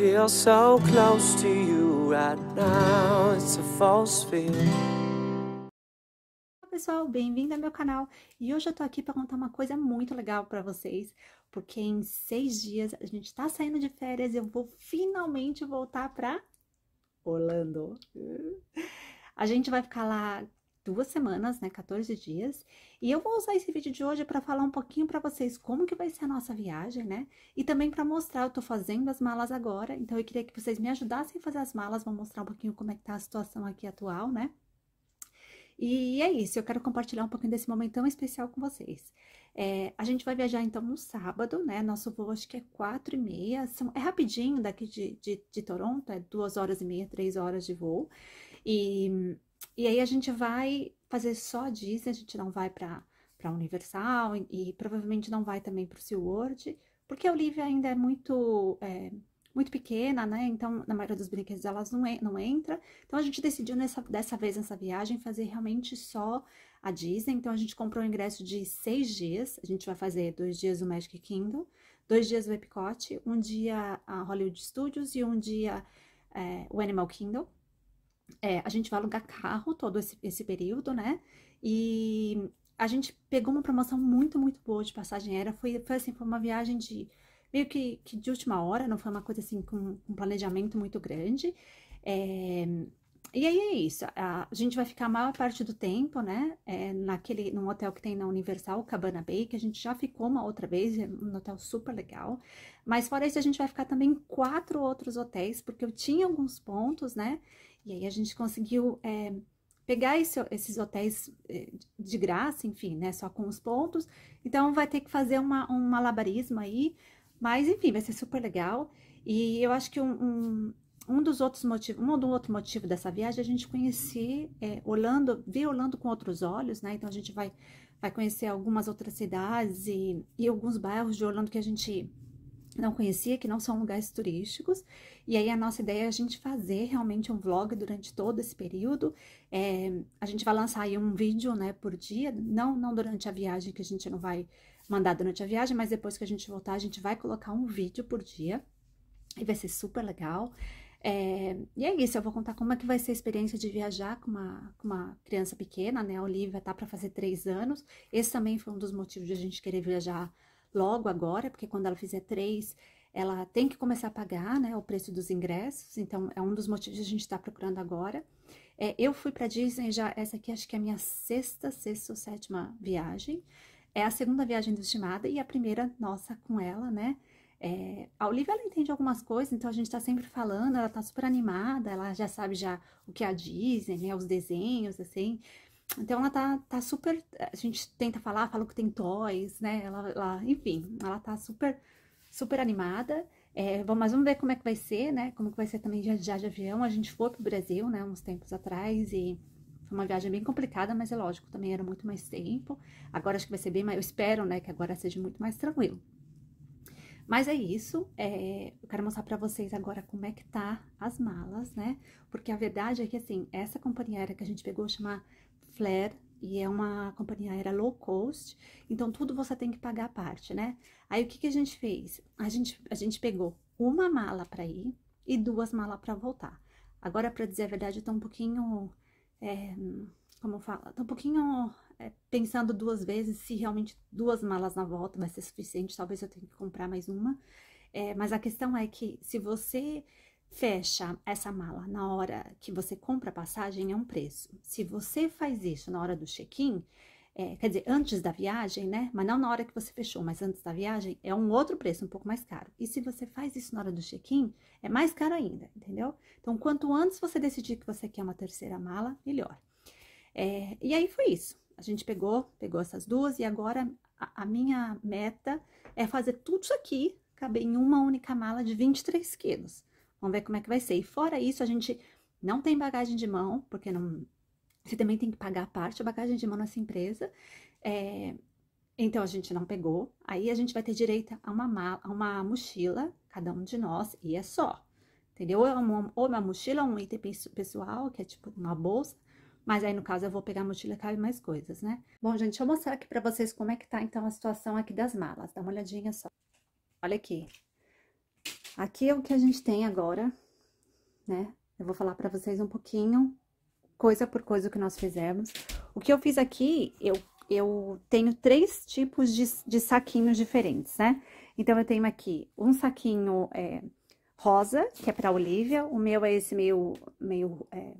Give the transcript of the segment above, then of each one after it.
feel so close to you right now. It's a false fear pessoal, bem-vindo ao meu canal e hoje eu tô aqui para contar uma coisa muito legal para vocês, porque em seis dias a gente tá saindo de férias e eu vou finalmente voltar para Orlando. A gente vai ficar lá duas semanas, né, 14 dias. E eu vou usar esse vídeo de hoje para falar um pouquinho para vocês como que vai ser a nossa viagem, né? E também para mostrar, eu tô fazendo as malas agora, então eu queria que vocês me ajudassem a fazer as malas, vou mostrar um pouquinho como é que tá a situação aqui atual, né? E é isso, eu quero compartilhar um pouquinho desse momento tão especial com vocês. É, a gente vai viajar então no sábado, né? Nosso voo acho que é quatro e meia, são, é rapidinho daqui de, de, de Toronto, é duas horas e meia, três horas de voo. E e aí a gente vai fazer só a Disney, a gente não vai para para Universal e, e, provavelmente não vai também para o SeaWorld, porque a Olivia ainda é muito é, muito pequena, né? Então, na maioria dos brinquedos elas não, não entra. Então, a gente decidiu nessa, dessa vez, nessa viagem, fazer realmente só a Disney. Então, a gente comprou o um ingresso de seis dias. A gente vai fazer dois dias o Magic Kingdom, dois dias o Epcot, um dia a Hollywood Studios e um dia é, o Animal Kingdom é, a gente vai alugar carro todo esse, esse período, né? E a gente pegou uma promoção muito, muito boa de passagem aérea. Foi, foi assim, foi uma viagem de meio que, que de última hora, não foi uma coisa assim com um planejamento muito grande. É, e aí é isso. A, a, gente vai ficar a maior parte do tempo, né? É, naquele, num hotel que tem na Universal, Cabana Bay, que a gente já ficou uma outra vez, é um hotel super legal. Mas fora isso, a gente vai ficar também em quatro outros hotéis, porque eu tinha alguns pontos, né? E aí a gente conseguiu é, pegar esse, esses hotéis é, de graça, enfim, né? Só com os pontos. Então vai ter que fazer uma, um malabarismo aí. Mas enfim, vai ser super legal. E eu acho que um, um, um dos outros motivos, um do outro motivo dessa viagem é a gente conhecer é, Orlando, ver Orlando com outros olhos, né? Então a gente vai, vai conhecer algumas outras cidades e, e alguns bairros de Orlando que a gente não conhecia, que não são lugares turísticos. E aí a nossa ideia é a gente fazer realmente um vlog durante todo esse período. É, a gente vai lançar aí um vídeo, né, por dia, não, não durante a viagem, que a gente não vai mandar durante a viagem, mas depois que a gente voltar, a gente vai colocar um vídeo por dia. E vai ser super legal. É, e é isso, eu vou contar como é que vai ser a experiência de viajar com uma, com uma criança pequena, né? A Olivia tá para fazer três anos. Esse também foi um dos motivos de a gente querer viajar logo agora, porque quando ela fizer três, ela tem que começar a pagar né, o preço dos ingressos, então é um dos motivos que a gente está procurando agora. É, eu fui para Disney já, essa aqui acho que é a minha sexta, sexta ou sétima viagem. É a segunda viagem do Estimada e a primeira nossa com ela, né? É, a Olivia, ela entende algumas coisas, então a gente tá sempre falando, ela tá super animada, ela já sabe já o que é a Disney, né, os desenhos, assim, então ela tá, tá super. A gente tenta falar, fala que tem toys, né? Ela, ela enfim, ela tá super, super animada. É, bom, mas vamos ver como é que vai ser, né? Como que vai ser também já de avião. A gente foi pro Brasil, né? Uns tempos atrás e foi uma viagem bem complicada, mas é lógico, também era muito mais tempo. Agora acho que vai ser bem mais. Eu espero, né? Que agora seja muito mais tranquilo. Mas é isso, é, eu quero mostrar para vocês agora como é que tá as malas, né? Porque a verdade é que, assim, essa companhia aérea que a gente pegou chama Flair e é uma companhia aérea low cost, então tudo você tem que pagar a parte, né? Aí o que, que a gente fez? A gente, a gente pegou uma mala para ir e duas malas para voltar. Agora, para dizer a verdade, eu tô um pouquinho, é, como fala, tô um pouquinho é, pensando duas vezes se realmente duas malas na volta vai ser suficiente, talvez eu tenha que comprar mais uma. É, mas a questão é que se você fecha essa mala na hora que você compra a passagem é um preço. Se você faz isso na hora do check-in, é, quer dizer, antes da viagem, né? Mas não na hora que você fechou, mas antes da viagem, é um outro preço, um pouco mais caro. E se você faz isso na hora do check-in, é mais caro ainda, entendeu? Então, quanto antes você decidir que você quer uma terceira mala, melhor. É, e aí foi isso. A gente pegou, pegou essas duas e agora a, a minha meta é fazer tudo isso aqui caber em uma única mala de 23 quilos. Vamos ver como é que vai ser. E fora isso, a gente não tem bagagem de mão, porque não, você também tem que pagar a parte, da bagagem de mão nessa empresa. É, então a gente não pegou. Aí a gente vai ter direito a uma, mala, a uma mochila, cada um de nós, e é só. Entendeu? Ou é uma, ou uma mochila, um item pessoal, que é tipo uma bolsa. Mas aí, no caso, eu vou pegar a mochila e cabe mais coisas, né? Bom, gente, deixa eu mostrar aqui pra vocês como é que tá, então, a situação aqui das malas. Dá uma olhadinha só. Olha aqui. Aqui é o que a gente tem agora, né? Eu vou falar para vocês um pouquinho, coisa por coisa, o que nós fizemos. O que eu fiz aqui, eu, eu tenho três tipos de, de saquinhos diferentes, né? Então, eu tenho aqui um saquinho é, rosa, que é pra Olivia, o meu é esse meio, meio é,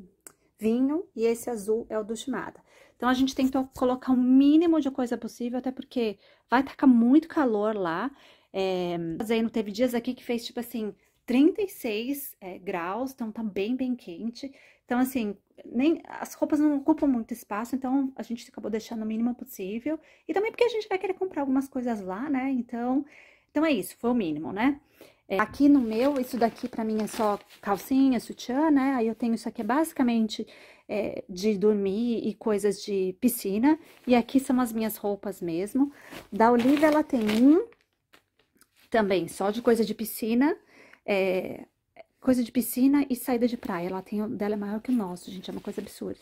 vinho, e esse azul é o do Shimada. Então, a gente tentou colocar o mínimo de coisa possível, até porque vai tacar muito calor lá, é, eh, fazendo, teve dias aqui que fez tipo assim, 36 é, eh, graus, então tá bem, bem quente. Então, assim, nem as roupas não ocupam muito espaço, então a gente acabou deixando o mínimo possível. E também porque a gente vai querer comprar algumas coisas lá, né? Então, então é isso, foi o mínimo, né? É, aqui no meu, isso daqui pra mim é só calcinha, sutiã, né? Aí eu tenho isso aqui é basicamente é, de dormir e coisas de piscina. E aqui são as minhas roupas mesmo. Da Olivia, ela tem um, também, só de coisa de piscina, é, coisa de piscina e saída de praia. ela tem, dela é maior que o nosso, gente, é uma coisa absurda.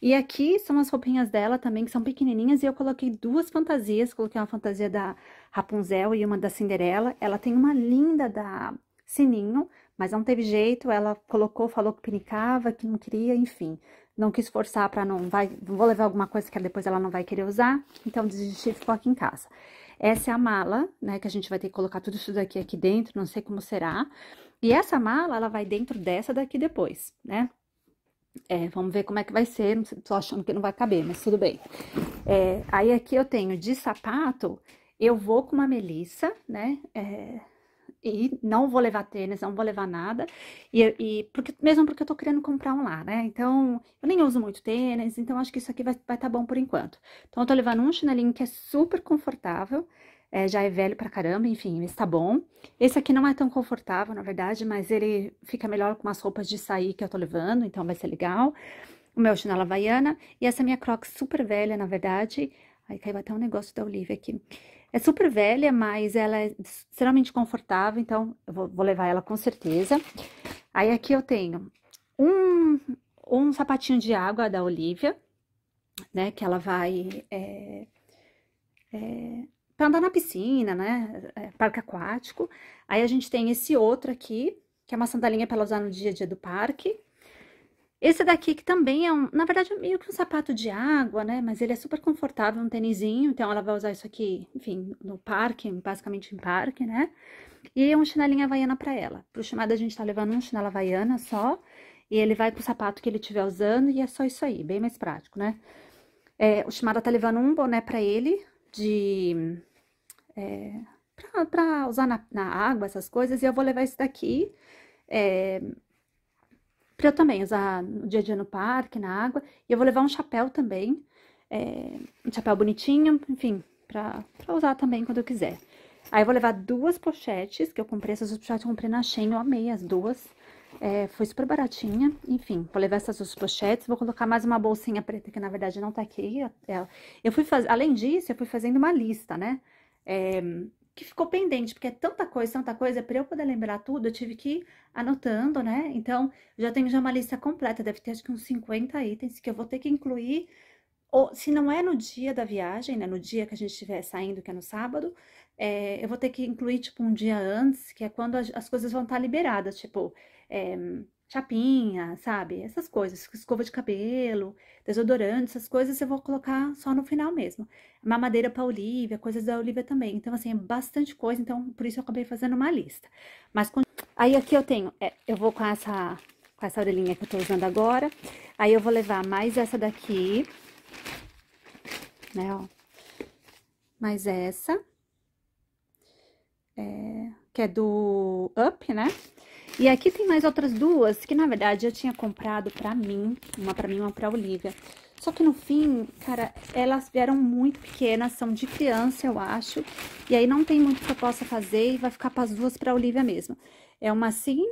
E aqui são as roupinhas dela também, que são pequenininhas, e eu coloquei duas fantasias, coloquei uma fantasia da Rapunzel e uma da Cinderela. Ela tem uma linda da Sininho, mas não teve jeito, ela colocou, falou que pinicava, que não queria, enfim. Não quis forçar para não, vai, vou levar alguma coisa que depois ela não vai querer usar, então desisti e ficou aqui em casa. Essa é a mala, né? Que a gente vai ter que colocar tudo isso daqui aqui dentro, não sei como será. E essa mala, ela vai dentro dessa daqui depois, né? É, vamos ver como é que vai ser, tô achando que não vai caber, mas tudo bem. É, aí aqui eu tenho de sapato, eu vou com uma melissa, né? É, e não vou levar tênis, não vou levar nada. E, e porque, mesmo porque eu tô querendo comprar um lá, né? Então, eu nem uso muito tênis, então acho que isso aqui vai estar tá bom por enquanto. Então, eu tô levando um chinelinho que é super confortável, é, já é velho pra caramba, enfim, está bom. Esse aqui não é tão confortável, na verdade, mas ele fica melhor com umas roupas de sair que eu tô levando, então vai ser legal. O meu chinelo havaiana e essa minha crocs super velha, na verdade. Aí caiu até um negócio da Olivia aqui. É super velha, mas ela é extremamente confortável, então eu vou, levar ela com certeza. Aí aqui eu tenho um, um sapatinho de água da Olivia, né? Que ela vai é, é, para andar na piscina, né? É, parque aquático. Aí a gente tem esse outro aqui, que é uma sandalinha para ela usar no dia a dia do parque. Esse daqui que também é um, na verdade, é meio que um sapato de água, né? Mas ele é super confortável, um tênisinho, então ela vai usar isso aqui, enfim, no parque, basicamente em parque, né? E é um chinelinho havaiana para ela. Pro chamado a gente tá levando um chinelo havaiana só, e ele vai pro sapato que ele estiver usando, e é só isso aí, bem mais prático, né? É, o Shimada tá levando um boné para ele, de... É, pra, pra usar na, na, água, essas coisas, e eu vou levar esse daqui, é, para eu também usar no dia a dia no parque, na água. E eu vou levar um chapéu também, é, um chapéu bonitinho, enfim, para usar também quando eu quiser. Aí eu vou levar duas pochetes, que eu comprei essas duas pochetes, eu comprei na Shein, eu amei as duas. É, foi super baratinha, enfim, vou levar essas duas pochetes, vou colocar mais uma bolsinha preta, que na verdade não tá aqui. É, eu fui faz... além disso, eu fui fazendo uma lista, né? É, que ficou pendente, porque é tanta coisa, tanta coisa, para eu poder lembrar tudo, eu tive que ir anotando, né? Então, já tenho já uma lista completa, deve ter acho que uns 50 itens que eu vou ter que incluir, ou se não é no dia da viagem, né? No dia que a gente estiver saindo, que é no sábado, é, eu vou ter que incluir, tipo, um dia antes, que é quando as, coisas vão estar liberadas, tipo, é, chapinha, sabe? Essas coisas, escova de cabelo, desodorante, essas coisas eu vou colocar só no final mesmo. Mamadeira para Olivia, coisas da Olivia também. Então, assim, é bastante coisa, então por isso eu acabei fazendo uma lista. Mas quando... aí aqui eu tenho, é, eu vou com essa, com essa orelhinha que eu tô usando agora, aí eu vou levar mais essa daqui, né, ó. Mais essa, é, que é do Up, né? E aqui tem mais outras duas que, na verdade, eu tinha comprado pra mim. Uma pra mim e uma pra Olivia. Só que no fim, cara, elas vieram muito pequenas, são de criança, eu acho. E aí não tem muito que eu possa fazer e vai ficar para as duas para a Olivia mesmo. É uma assim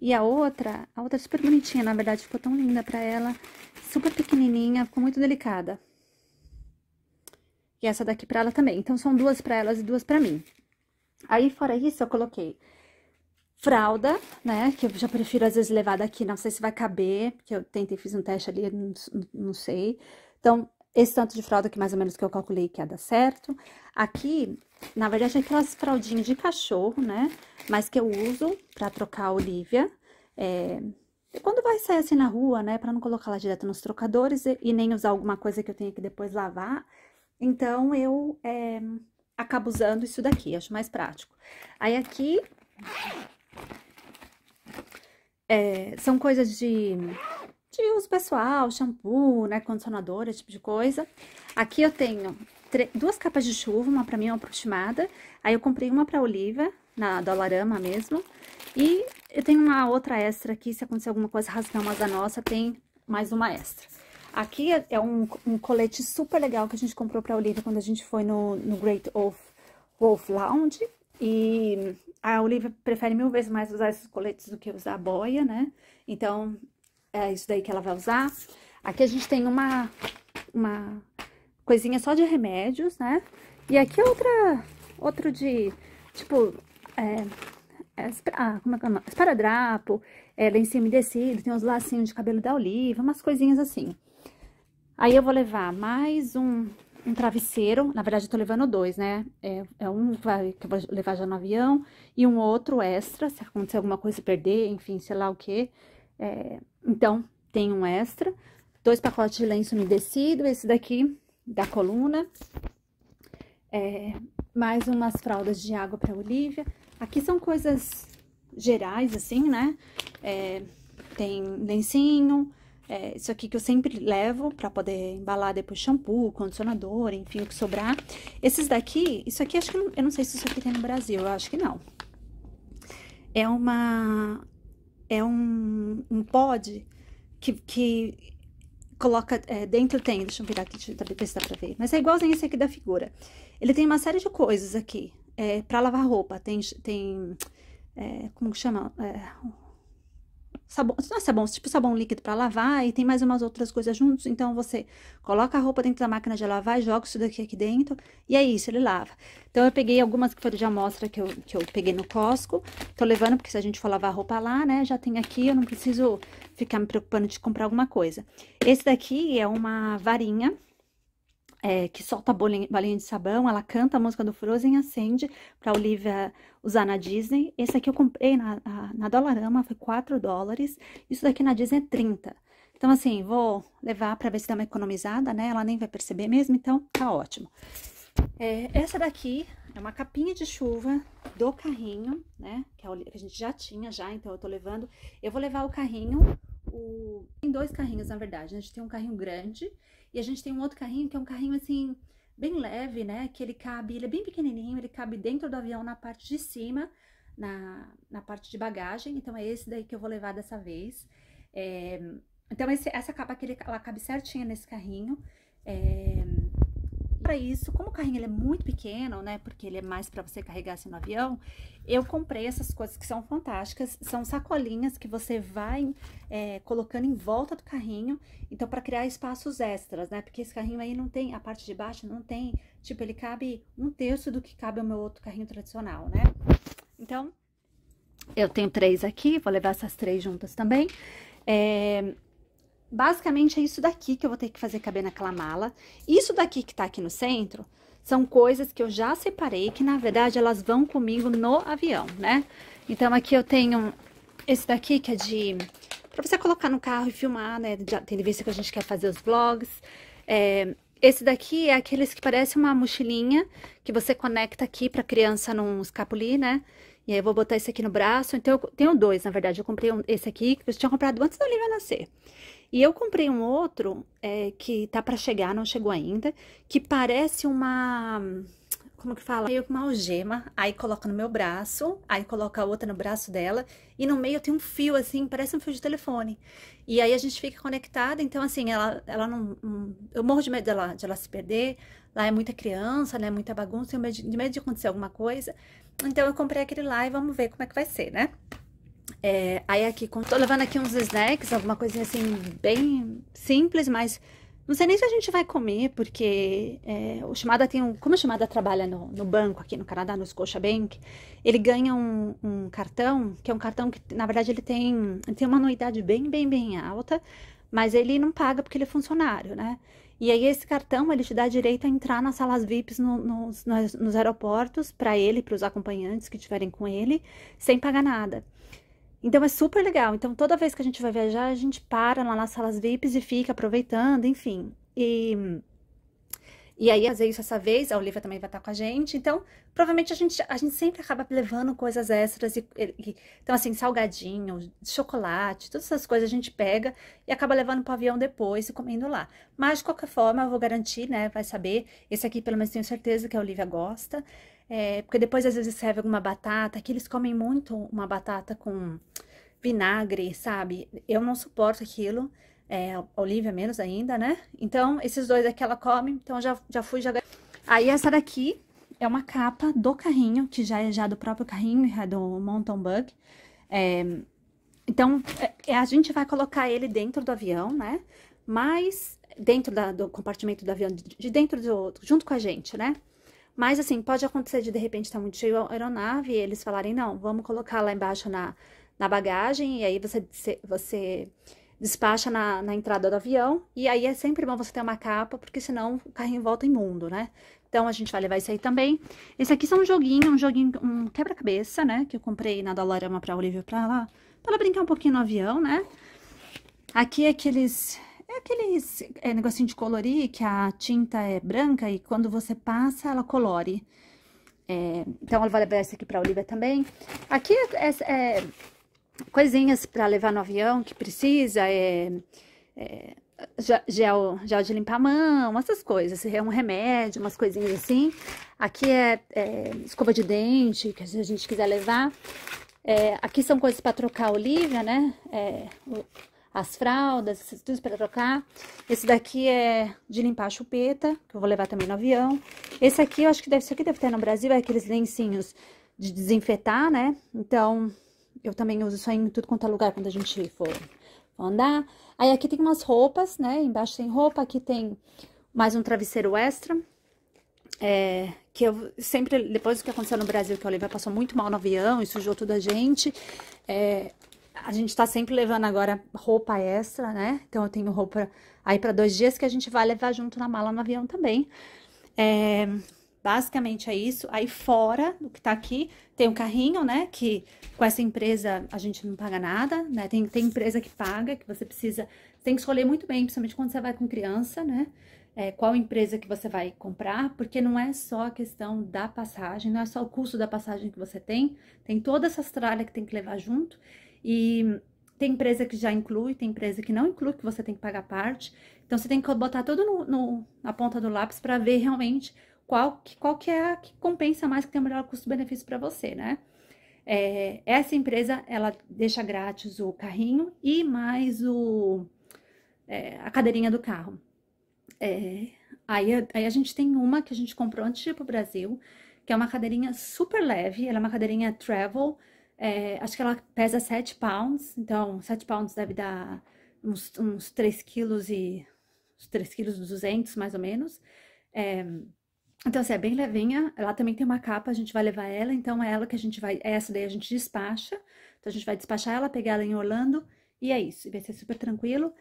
e a outra, a outra é super bonitinha, na verdade, ficou tão linda para ela. Super pequenininha, ficou muito delicada. E essa daqui para ela também. Então são duas para elas e duas para mim. Aí fora isso, eu coloquei fralda, né? Que eu já prefiro às vezes levar daqui, não sei se vai caber, porque eu tentei, fiz um teste ali, não, não sei. Então, esse tanto de fralda que mais ou menos que eu calculei que ia dar certo. Aqui, na verdade, é aquelas fraldinhas de cachorro, né? Mas que eu uso pra trocar a Olivia. É... Quando vai sair assim na rua, né? Pra não colocar ela direto nos trocadores e, e nem usar alguma coisa que eu tenha que depois lavar. Então, eu é... acabo usando isso daqui, acho mais prático. Aí, aqui, é, são coisas de, de uso pessoal, shampoo, né, condicionador, esse tipo de coisa. Aqui eu tenho duas capas de chuva, uma para mim e uma aproximada. Aí eu comprei uma para Oliva, na Dolarama mesmo. E eu tenho uma outra extra aqui, se acontecer alguma coisa, rasgar uma da nossa, tem mais uma extra. Aqui é, é um, um, colete super legal que a gente comprou a Olivia quando a gente foi no, no Great Wolf, Wolf Lounge. E a Olivia prefere mil vezes mais usar esses coletes do que usar a boia, né? Então, é isso daí que ela vai usar. Aqui a gente tem uma, uma coisinha só de remédios, né? E aqui é outra, outro de, tipo, é, é, ah, como é que é o nome? Esparadrapo, é, lencinho umedecido, tem uns lacinhos de cabelo da Olivia, umas coisinhas assim. Aí eu vou levar mais um um travesseiro, na verdade eu tô levando dois, né? É, é um que, eu vou levar já no avião e um outro extra, se acontecer alguma coisa, perder, enfim, sei lá o que. É, então, tem um extra, dois pacotes de lenço umedecido, esse daqui da coluna, é, mais umas fraldas de água pra Olivia. Aqui são coisas gerais, assim, né? É, tem lencinho, é, isso aqui que eu sempre levo para poder embalar depois shampoo, condicionador, enfim, o que sobrar. Esses daqui, isso aqui acho que não, eu não sei se isso aqui tem no Brasil, eu acho que não. É uma é um, um pod que, que coloca é, dentro tem, deixa eu virar aqui, deixa eu ver se dá pra ver, mas é igualzinho esse aqui da figura. Ele tem uma série de coisas aqui, é, para lavar roupa, tem, tem é, como que chama? É, sabão, não é sabão, tipo sabão líquido para lavar e tem mais umas outras coisas juntos. Então você coloca a roupa dentro da máquina de lavar, joga isso daqui aqui dentro e é isso, ele lava. Então eu peguei algumas que foram de amostra que eu, que eu peguei no Costco. Tô levando porque se a gente for lavar a roupa lá, né, já tem aqui, eu não preciso ficar me preocupando de comprar alguma coisa. Esse daqui é uma varinha é, que solta bolinha, balinha de sabão, ela canta a música do Frozen e acende pra Olivia usar na Disney. Esse aqui eu comprei na, na, na Dollarama, foi 4 dólares. Isso daqui na Disney é 30. Então, assim, vou levar pra ver se dá uma economizada, né? Ela nem vai perceber mesmo, então tá ótimo. É, essa daqui é uma capinha de chuva do carrinho, né? Que é a gente já tinha já, então eu tô levando. Eu vou levar o carrinho o. Tem dois carrinhos, na verdade. Né? A gente tem um carrinho grande e a gente tem um outro carrinho que é um carrinho assim, bem leve, né? Que ele cabe, ele é bem pequenininho, ele cabe dentro do avião na parte de cima, na, na parte de bagagem. Então é esse daí que eu vou levar dessa vez. É, então esse, essa capa aqui, ela cabe certinha nesse carrinho. É, para isso, como o carrinho ele é muito pequeno, né? Porque ele é mais para você carregar assim no avião, eu comprei essas coisas que são fantásticas. São sacolinhas que você vai é, colocando em volta do carrinho, então para criar espaços extras, né? Porque esse carrinho aí não tem, a parte de baixo não tem, tipo, ele cabe um terço do que cabe ao meu outro carrinho tradicional, né? Então, eu tenho três aqui, vou levar essas três juntas também. É, Basicamente é isso daqui que eu vou ter que fazer caber naquela mala. Isso daqui que tá aqui no centro são coisas que eu já separei, que na verdade elas vão comigo no avião, né? Então aqui eu tenho esse daqui que é de... Pra você colocar no carro e filmar, né? Tem visto que a gente quer fazer os vlogs. É, esse daqui é aqueles que parece uma mochilinha que você conecta aqui pra criança num escapulir, né? E aí eu vou botar esse aqui no braço. Então, eu tenho dois, na verdade. Eu comprei um, esse aqui, que eu tinha comprado antes da Olivia nascer. E eu comprei um outro é, que tá para chegar, não chegou ainda, que parece uma. Como que fala? Meio que uma algema. Aí coloca no meu braço, aí coloca a outra no braço dela, e no meio tem um fio assim, parece um fio de telefone. E aí a gente fica conectada, então assim, ela, ela não. Eu morro de medo dela, de ela se perder. Lá é muita criança, né? Muita bagunça, eu tenho medo de, de medo de acontecer alguma coisa. Então eu comprei aquele lá e vamos ver como é que vai ser, né? É, aí aqui, tô levando aqui uns snacks, alguma coisinha assim, bem simples, mas não sei nem se a gente vai comer, porque é, o Shimada tem um. Como o Shimada trabalha no, no banco aqui no Canadá, no Bank ele ganha um, um, cartão, que é um cartão que, na verdade, ele tem, ele tem uma anuidade bem, bem, bem alta, mas ele não paga porque ele é funcionário, né? E aí esse cartão ele te dá direito a entrar nas salas VIPs no, no, nos, nos aeroportos para ele, para os acompanhantes que estiverem com ele, sem pagar nada. Então é super legal. Então toda vez que a gente vai viajar, a gente para lá nas salas VIPs e fica aproveitando, enfim. E e aí fazer isso essa vez, a Olivia também vai estar com a gente. Então, provavelmente a gente, a gente sempre acaba levando coisas extras e, e então assim, salgadinho, chocolate, todas essas coisas a gente pega e acaba levando para o avião depois e comendo lá. Mas de qualquer forma, eu vou garantir, né, vai saber, esse aqui pelo menos tenho certeza que a Olivia gosta. É, porque depois às vezes serve alguma batata, que eles comem muito uma batata com vinagre, sabe? Eu não suporto aquilo. É, Olivia menos ainda, né? Então, esses dois aqui é ela come, então já, já fui, já... Aí essa daqui é uma capa do carrinho, que já é já é do próprio carrinho, é do Mountain Bug. É, então, é, a gente vai colocar ele dentro do avião, né? Mas dentro da, do compartimento do avião, de dentro do, junto com a gente, né? Mas, assim, pode acontecer de de repente estar tá muito cheio a aeronave e eles falarem: não, vamos colocar lá embaixo na, na bagagem, e aí você, você despacha na, na entrada do avião. E aí é sempre bom você ter uma capa, porque senão o carrinho volta imundo, né? Então, a gente vai levar isso aí também. Esse aqui são um joguinho, um joguinho, um quebra-cabeça, né? Que eu comprei na Dolorama pra Olivia pra lá pra ela brincar um pouquinho no avião, né? Aqui é aqueles aqueles é, negocinho de colorir que a tinta é branca e quando você passa ela colore. É, então, eu vou levar esse aqui para Olivia também. Aqui é, é, é coisinhas para levar no avião que precisa, é, é gel, gel de limpar a mão, essas coisas, é um remédio, umas coisinhas assim. Aqui é, é escova de dente, que se a gente quiser levar. É, aqui são coisas para trocar a Olivia, né? É, o, as fraldas, tudo para trocar. Esse daqui é de limpar a chupeta, que eu vou levar também no avião. Esse aqui, eu acho que deve, ser aqui deve ter no Brasil, é aqueles lencinhos de desinfetar, né? Então, eu também uso isso aí em tudo quanto é lugar quando a gente for andar. Aí aqui tem umas roupas, né? Embaixo tem roupa, aqui tem mais um travesseiro extra. É, que eu sempre, depois do que aconteceu no Brasil, que a Olivia passou muito mal no avião e sujou toda a gente, é, a gente tá sempre levando agora roupa extra, né? Então eu tenho roupa aí para dois dias que a gente vai levar junto na mala no avião também. É, basicamente é isso. Aí fora do que tá aqui, tem o um carrinho, né? Que com essa empresa a gente não paga nada, né? Tem, tem empresa que paga, que você precisa. Tem que escolher muito bem, principalmente quando você vai com criança, né? É, qual empresa que você vai comprar, porque não é só a questão da passagem, não é só o custo da passagem que você tem, tem toda essa tralha que tem que levar junto e tem empresa que já inclui, tem empresa que não inclui, que você tem que pagar parte. Então, você tem que botar tudo no, no, na ponta do lápis para ver realmente qual que, qual que é a que compensa mais, que tem o melhor custo-benefício para você, né? É, essa empresa, ela deixa grátis o carrinho e mais o, é, a cadeirinha do carro. É, aí, aí a gente tem uma que a gente comprou antes de ir Brasil, que é uma cadeirinha super leve, ela é uma cadeirinha travel, é, acho que ela pesa 7 pounds, então 7 pounds deve dar uns, uns 3 quilos e uns 3 quilos 200 mais ou menos. É, então, assim, é bem levinha. Ela também tem uma capa, a gente vai levar ela, então é ela que a gente vai. É essa daí a gente despacha. Então a gente vai despachar ela, pegar ela em Orlando e é isso. E vai ser super tranquilo.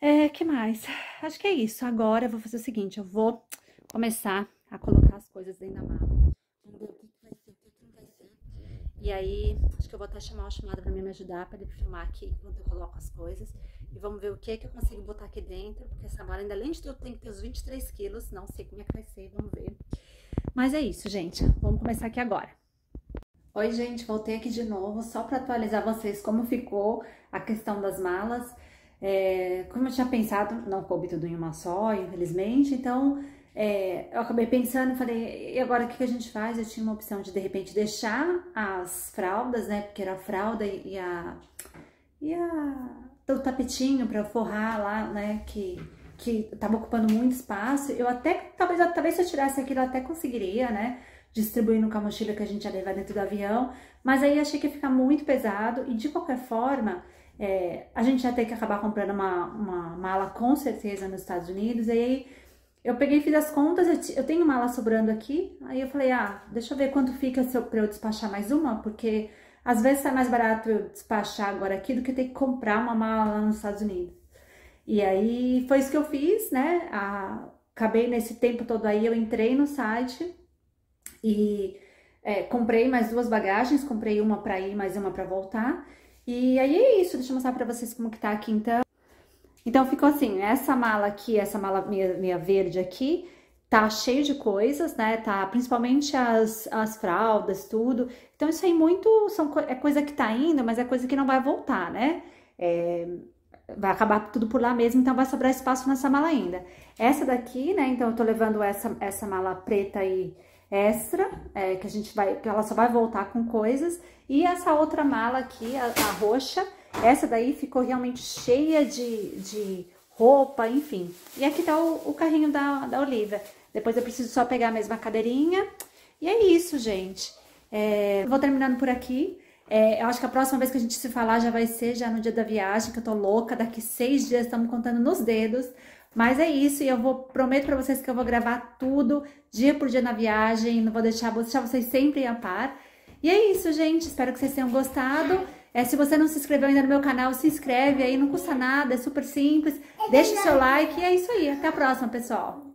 É, que mais? Acho que é isso. Agora eu vou fazer o seguinte: eu vou começar a colocar as coisas dentro da mala. E aí, acho que eu vou até chamar o chamado para me ajudar, para ele filmar aqui enquanto eu coloco as coisas. E vamos ver o que, que eu consigo botar aqui dentro, porque essa mala, ainda além de tudo, tem que ter os 23 quilos. Não sei como é que vai ser, vamos ver. Mas é isso, gente. Vamos começar aqui agora. Oi, gente, voltei aqui de novo só para atualizar vocês como ficou a questão das malas. É, como eu tinha pensado, não coube tudo em uma só, infelizmente, então é, eu acabei pensando, falei, e agora o que, que a gente faz? Eu tinha uma opção de, de repente, deixar as fraldas, né? Porque era a fralda e a... E a o tapetinho para forrar lá, né? Que, que tava ocupando muito espaço. Eu até, talvez, talvez se eu tirasse aquilo, eu até conseguiria, né? Distribuindo com a mochila que a gente ia levar dentro do avião. Mas aí achei que ia ficar muito pesado. E de qualquer forma, é, a gente ia ter que acabar comprando uma, uma mala com certeza nos Estados Unidos. E aí eu peguei e fiz as contas, eu, tenho uma lá sobrando aqui, aí eu falei, ah, deixa eu ver quanto fica se eu, pra eu despachar mais uma, porque às vezes tá mais barato eu despachar agora aqui do que ter que comprar uma mala lá nos Estados Unidos. E aí foi isso que eu fiz, né? A, acabei nesse tempo todo aí, eu entrei no site e é, comprei mais duas bagagens, comprei uma para ir, mais uma para voltar. E aí é isso, deixa eu mostrar para vocês como que tá aqui então. Então ficou assim, essa mala aqui, essa mala minha, minha verde aqui, tá cheio de coisas, né? Tá principalmente as, as fraldas, tudo. Então isso aí muito são, é coisa que tá indo, mas é coisa que não vai voltar, né? É, vai acabar tudo por lá mesmo, então vai sobrar espaço nessa mala ainda. Essa daqui, né? Então eu tô levando essa, essa mala preta aí extra, é, que a gente vai, que ela só vai voltar com coisas. E essa outra mala aqui, a, a roxa, essa daí ficou realmente cheia de, de roupa, enfim. E aqui tá o, o carrinho da, da Olivia. Depois eu preciso só pegar mesmo a cadeirinha. E é isso, gente. É, vou terminando por aqui. É, eu acho que a próxima vez que a gente se falar já vai ser já no dia da viagem, que eu tô louca. Daqui seis dias estamos contando nos dedos. Mas é isso, e eu vou prometo para vocês que eu vou gravar tudo dia por dia na viagem. Não vou deixar, vou deixar vocês sempre a par. E é isso, gente. Espero que vocês tenham gostado. É, se você não se inscreveu ainda no meu canal, se inscreve aí, não custa nada, é super simples. É Deixa o seu like e é isso aí. Até a próxima, pessoal.